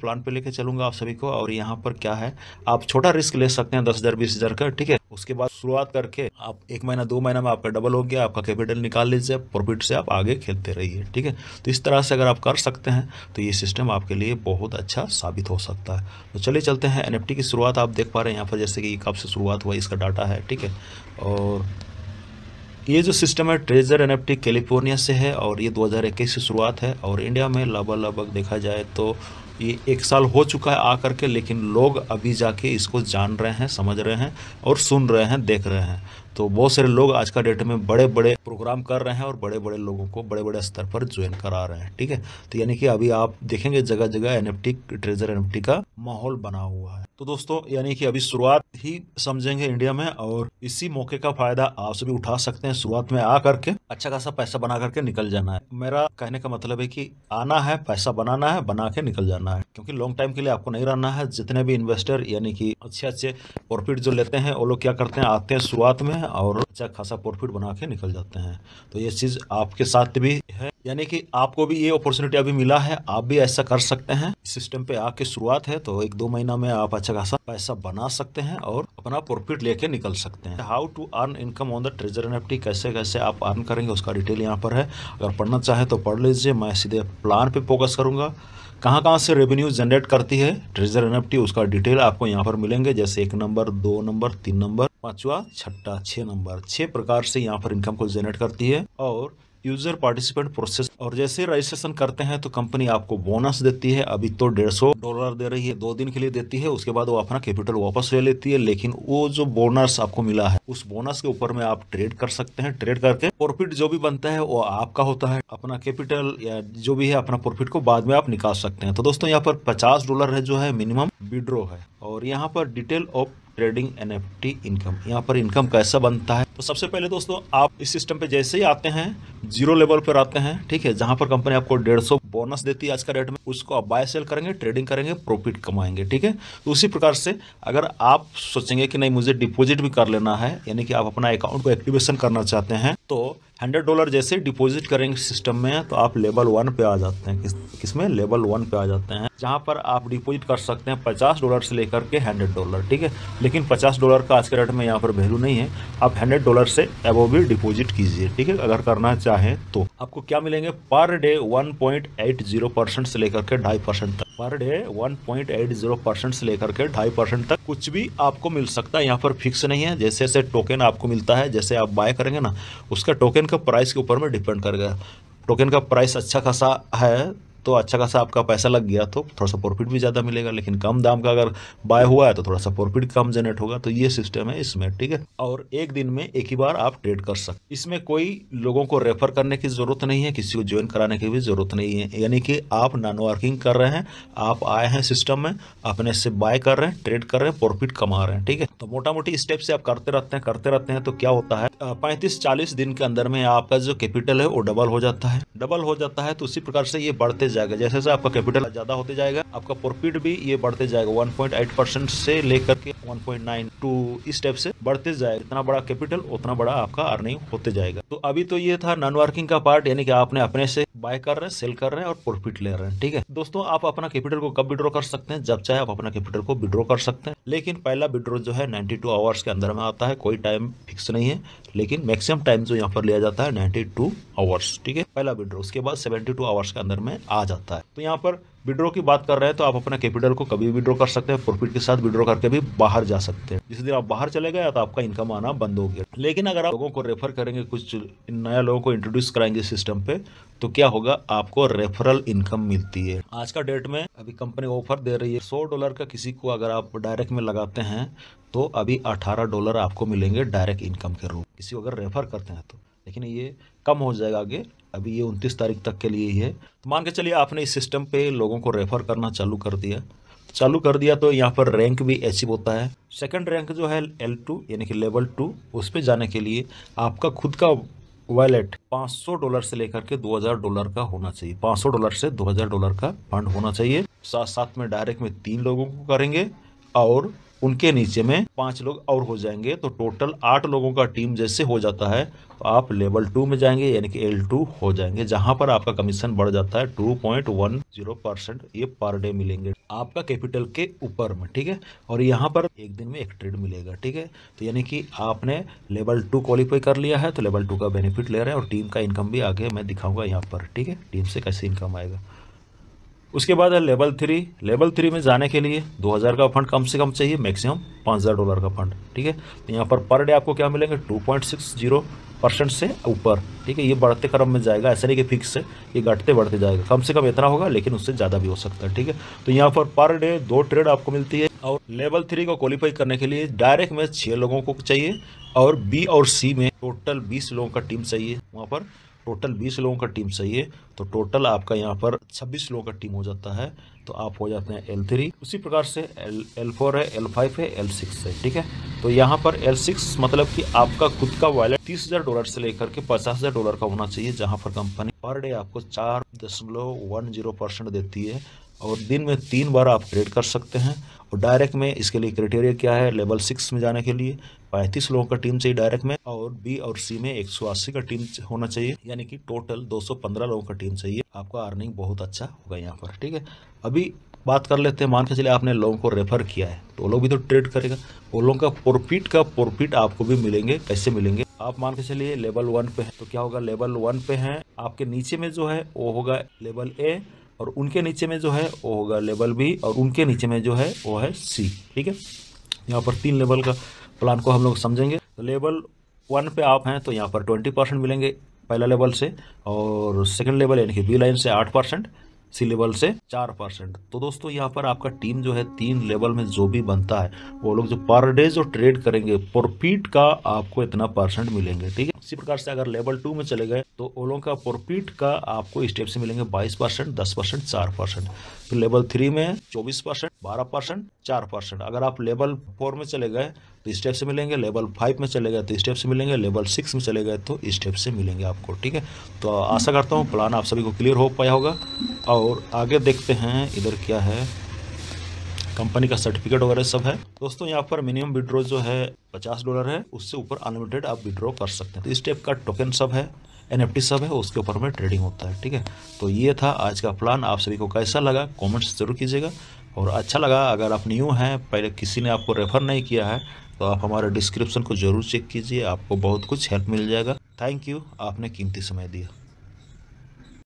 plan पे लेके चलूंगा आप सभी को और यहाँ पर क्या है आप छोटा रिस्क ले सकते हैं दस हज़ार बीस हज़ार का ठीक है उसके बाद शुरुआत करके आप एक महीना दो महीना में आपका डबल हो गया आपका कैपिटल निकाल लीजिए प्रॉफिट से आप आगे खेलते रहिए ठीक है तो इस तरह से अगर आप कर सकते हैं तो ये सिस्टम आपके लिए बहुत अच्छा साबित हो सकता है तो चलिए चलते हैं एन की शुरुआत आप देख पा रहे हैं यहाँ पर जैसे कि कब से शुरुआत हुआ इसका डाटा है ठीक है और ये जो सिस्टम है ट्रेजर एन कैलिफोर्निया से है और ये 2021 से शुरुआत है और इंडिया में लगभग लगभग देखा जाए तो ये एक साल हो चुका है आकर के लेकिन लोग अभी जाके इसको जान रहे हैं समझ रहे हैं और सुन रहे हैं देख रहे हैं तो बहुत सारे लोग आज का डेट में बड़े बड़े प्रोग्राम कर रहे हैं और बड़े बड़े लोगों को बड़े बड़े स्तर पर ज्वाइन करा रहे हैं ठीक है तो यानी कि अभी आप देखेंगे जगह जगह एन ट्रेजर एन का माहौल बना हुआ है तो दोस्तों यानी कि अभी शुरुआत ही समझेंगे इंडिया में और इसी मौके का फायदा आप सभी उठा सकते हैं शुरुआत में आ करके अच्छा खासा पैसा बना करके निकल जाना है मेरा कहने का मतलब है कि आना है पैसा बनाना है बना के निकल जाना करना है क्योंकि लॉन्ग टाइम के लिए आपको नहीं रहना है जितने भी इन्वेस्टर यानी कि अच्छे अच्छे प्रॉफिट जो लेते हैं वो लोग क्या करते हैं आते हैं शुरुआत में और अच्छा खासा प्रॉफिट बना के निकल जाते हैं तो ये चीज़ आपके साथ भी है यानी कि आपको भी ये अपॉर्चुनिटी अभी मिला है आप भी ऐसा कर सकते हैं सिस्टम पे आके शुरुआत है तो एक दो महीना में आप अच्छा खासा पैसा बना सकते हैं और अपना प्रॉफिट लेके निकल सकते हैं how to earn income on the treasure N कैसे कैसे आप अर्न करेंगे उसका डिटेल यहाँ पर है अगर पढ़ना चाहे तो पढ़ लीजिए मैं सीधे प्लान पे फोकस करूंगा कहाँ कहाँ से रेवेन्यू जनरेट करती है ट्रेजर एन उसका डिटेल आपको यहाँ पर मिलेंगे जैसे एक नंबर दो नंबर तीन नंबर पांचवा छठा छह नंबर छह प्रकार से यहाँ पर इनकम को जनरेट करती है और यूजर पार्टिसिपेंट प्रोसेस और जैसे रजिस्ट्रेशन करते हैं तो कंपनी आपको बोनस देती है अभी तो डेढ़ डॉलर दे रही है दो दिन के लिए देती है उसके बाद वो अपना कैपिटल वापस ले लेती है लेकिन वो जो बोनस आपको मिला है उस बोनस के ऊपर में आप ट्रेड कर सकते हैं ट्रेड करके प्रॉफिट जो भी बनता है वो आपका होता है अपना कैपिटल या जो भी है अपना प्रॉफिट को बाद में आप निकाल सकते हैं तो दोस्तों यहाँ पर पचास डॉलर है जो है मिनिमम विड्रो है और यहाँ पर detail of trading N F T income यहाँ पर इनकम कैसा बनता है तो सबसे पहले दोस्तों आप इस सिस्टम पे जैसे ही आते हैं जीरो लेवल पर आते हैं ठीक है जहाँ पर कंपनी आपको डेढ़ सौ बोनस देती है आज का रेट में उसको आप बाय सेल करेंगे ट्रेडिंग करेंगे प्रॉफिट कमाएंगे ठीक है तो उसी प्रकार से अगर आप सोचेंगे कि नहीं मुझे डिपोजिट भी कर लेना है यानी कि आप अपना अकाउंट को एक्टिवेशन करना चाहते हैं तो हंड्रेड डॉलर जैसे डिपॉजिट करेंगे सिस्टम में तो आप लेवल वन पे आ जाते हैं किस किसमें लेवल वन पे आ जाते हैं जहाँ पर आप डिपॉजिट कर सकते हैं पचास डॉलर से लेकर के हंड्रेड डॉलर ठीक है लेकिन पचास डॉलर का आज के रेट में यहाँ पर वैल्यू नहीं है आप हंड्रेड डॉलर से एबो भी डिपॉजिट कीजिए ठीक है अगर करना चाहें तो आपको क्या मिलेंगे per day one point eight zero percent से लेकर के ढाई परसेंट तक पर डे 1.80 परसेंट से लेकर के ढाई परसेंट तक कुछ भी आपको मिल सकता है यहाँ पर फिक्स नहीं है जैसे जैसे टोकन आपको मिलता है जैसे आप बाय करेंगे ना उसका टोकन का प्राइस के ऊपर में डिपेंड करेगा टोकन का प्राइस अच्छा खासा है तो अच्छा खासा आपका पैसा लग गया तो थोड़ा सा प्रॉफिट भी ज़्यादा मिलेगा लेकिन कम दाम का अगर बाय हुआ है तो थोड़ा सा प्रॉफिट कम जनरेट होगा तो ये सिस्टम है इसमें ठीक है और एक दिन में एक ही बार आप ट्रेड कर सकते इसमें कोई लोगों को रेफर करने की ज़रूरत नहीं है किसी को ज्वाइन कराने की भी ज़रूरत नहीं है यानी कि आप नॉन वर्किंग कर रहे हैं आप आए हैं सिस्टम में अपने से बाय कर रहे हैं ट्रेड कर रहे हैं प्रॉफिट कमा रहे हैं ठीक है तो मोटा मोटी स्टेप से आप करते रहते हैं करते रहते हैं तो क्या होता है पैंतीस चालीस दिन के अंदर में आपका जो कैपिटल है वो डबल हो जाता है डबल हो जाता है तो उसी प्रकार से ये बढ़ते जाएगा जैसे जैसे आपका कैपिटल ज्यादा होते जाएगा आपका प्रॉफिट भी ये बढ़ते जाएगा 1.8 परसेंट से लेकर के टू इस टाइप से बढ़ते जाएगा इतना बड़ा कैपिटल उतना बड़ा आपका अर्निंग होते जाएगा तो अभी तो ये था नॉन वर्किंग का पार्ट यानी कि आपने अपने से बाय कर रहे हैं सेल कर रहे हैं और प्रॉफिट ले रहे हैं ठीक है दोस्तों आप अपना कैपिटल को कब विड्रॉ कर सकते हैं जब चाहे आप अपना कैपिटल को विड्रॉ कर सकते हैं लेकिन पहला विड्रॉ जो है टू आवर्स के अंदर में आता है कोई टाइम फिक्स नहीं है लेकिन मैक्सिमम टाइम जो यहाँ पर लिया जाता है नाइन्टी टू आवर्स ठीक है पहला विड्रो उसके बाद सेवेंटी टू आवर्स के अंदर में आ जाता है तो यहाँ पर विड्रो की बात कर रहे हैं तो आप अपना कैपिटल को कभी विड्रो कर सकते हैं प्रॉफिट के साथ विड्रो करके भी बाहर जा सकते हैं जिस दिन आप बाहर चले गए तो आपका इनकम आना बंद हो गया लेकिन अगर आप लोगों को रेफर करेंगे कुछ नया लोगों को इंट्रोड्यूस कराएंगे सिस्टम पे तो क्या होगा आपको रेफरल इनकम मिलती है आज का डेट में अभी कंपनी ऑफर दे रही है सौ डॉलर का किसी को अगर आप डायरेक्ट में लगाते हैं तो अभी 18 डॉलर आपको मिलेंगे डायरेक्ट इनकम के रूप किसी को अगर रेफर करते हैं तो लेकिन ये कम हो जाएगा आगे अभी ये उनतीस तारीख तक के लिए ही है तो मान के चलिए आपने इस सिस्टम पे लोगों को रेफर करना चालू कर दिया चालू कर दिया तो यहाँ पर रैंक भी अचीव होता है सेकंड रैंक जो है एल टू यानी कि लेवल टू उस पर जाने के लिए आपका खुद का वैलेट 500 डॉलर से लेकर के 2000 डॉलर का होना चाहिए 500 डॉलर से 2000 डॉलर का फंड होना चाहिए साथ साथ में डायरेक्ट में तीन लोगों को करेंगे और उनके नीचे में पांच लोग और हो जाएंगे तो टोटल आठ लोगों का टीम जैसे हो जाता है तो आप लेवल टू में जाएंगे यानी कि एल टू हो जाएंगे जहां पर आपका कमीशन बढ़ जाता है two point one zero percent ये पर डे मिलेंगे आपका कैपिटल के ऊपर में ठीक है और यहाँ पर एक दिन में एक ट्रेड मिलेगा ठीक है तो यानी कि आपने लेवल टू क्वालिफाई कर लिया है तो लेवल टू का बेनिफिट ले रहे हैं और टीम का इनकम भी आगे मैं दिखाऊंगा यहाँ पर ठीक है टीम से कैसे इनकम आएगा उसके बाद है लेवल थ्री लेवल थ्री में जाने के लिए 2000 का फंड कम से कम चाहिए मैक्सिमम 5000 डॉलर का फंड ठीक है तो यहाँ पर पर डे आपको क्या मिलेंगे 2.60 परसेंट से ऊपर ठीक है ये बढ़ते क्रम में जाएगा ऐसा नहीं कि फिक्स है ये घटते बढ़ते जाएगा कम से कम इतना होगा लेकिन उससे ज़्यादा भी हो सकता है ठीक है तो यहाँ पर पर डे दो ट्रेड आपको मिलती है और लेवल थ्री को क्वालिफाई करने के लिए डायरेक्ट में छः लोगों को चाहिए और बी और सी में टोटल बीस लोगों का टीम चाहिए वहाँ पर टोटल बीस लोगों का टीम चाहिए तो टोटल आपका यहाँ पर छब्बीस लोगों का टीम हो जाता है तो आप हो जाते हैं एल थ्री उसी प्रकार से एल एल फोर है एल फाइव है एल सिक्स है ठीक है तो यहाँ पर एल सिक्स मतलब कि आपका खुद का वॉलेट तीस हज़ार डॉलर से लेकर के पचास हज़ार डॉलर का होना चाहिए जहाँ पर कंपनी पर डे आपको चार दशमलव वन जीरो परसेंट देती है और दिन में तीन बार आप ट्रेड कर सकते हैं और डायरेक्ट में इसके लिए क्राइटेरिया क्या है लेवल सिक्स में जाने के लिए पैंतीस लोगों का टीम चाहिए डायरेक्ट में और बी और सी में एक का टीम होना चाहिए यानी कि टोटल 215 लोगों का टीम चाहिए आपका अर्निंग बहुत अच्छा होगा यहाँ पर ठीक है अभी बात कर लेते हैं मान के चलिए आपने लोगों को रेफर किया है तो लोग भी तो ट्रेड करेगा वो लोगों का प्रॉफिट का प्रॉफिट आपको भी मिलेंगे कैसे मिलेंगे आप मान के चलिए लेवल वन पे है तो क्या होगा लेवल वन पे है आपके नीचे में जो है वो होगा लेवल ए और उनके नीचे में जो है वो होगा लेवल बी और उनके नीचे में जो है वो है सी ठीक है यहाँ पर तीन लेवल का प्लान को हम लोग समझेंगे तो लेवल वन पे आप हैं तो यहाँ पर ट्वेंटी परसेंट मिलेंगे पहला लेवल से और सेकंड लेवल यानी कि बी लाइन से आठ परसेंट सी लेवल से चार परसेंट तो दोस्तों यहाँ पर आपका टीम जो है तीन लेवल में जो भी बनता है वो लोग जो पर डे जो ट्रेड करेंगे प्रॉफिट का आपको इतना परसेंट मिलेंगे ठीक है इसी प्रकार से अगर लेवल टू में चले गए तो वो लोगों का प्रॉफिट का आपको स्टेप से मिलेंगे बाईस परसेंट दस परसेंट चार परसेंट फिर लेवल थ्री में चौबीस परसेंट बारह परसेंट चार परसेंट अगर आप लेवल फोर में चले गए तो स्टेप से मिलेंगे लेवल फाइव में चले गए तो स्टेप से मिलेंगे लेवल सिक्स में चले गए तो स्टेप से मिलेंगे आपको ठीक है तो आशा करता हूँ प्लान आप सभी को क्लियर हो पाया होगा और आगे देखते हैं इधर क्या है कंपनी का सर्टिफिकेट वगैरह सब है दोस्तों यहाँ पर मिनिमम विड्रो जो है पचास डॉलर है उससे ऊपर अनलिमिटेड आप विड्रो कर सकते हैं तो इस टाइप का टोकन सब है एन सब है उसके ऊपर में ट्रेडिंग होता है ठीक है तो ये था आज का प्लान आप सभी को कैसा लगा कमेंट्स जरूर कीजिएगा और अच्छा लगा अगर आप न्यू हैं पहले किसी ने आपको रेफ़र नहीं किया है तो आप हमारे डिस्क्रिप्शन को ज़रूर चेक कीजिए आपको बहुत कुछ हेल्प मिल जाएगा थैंक यू आपने कीमती समय दिया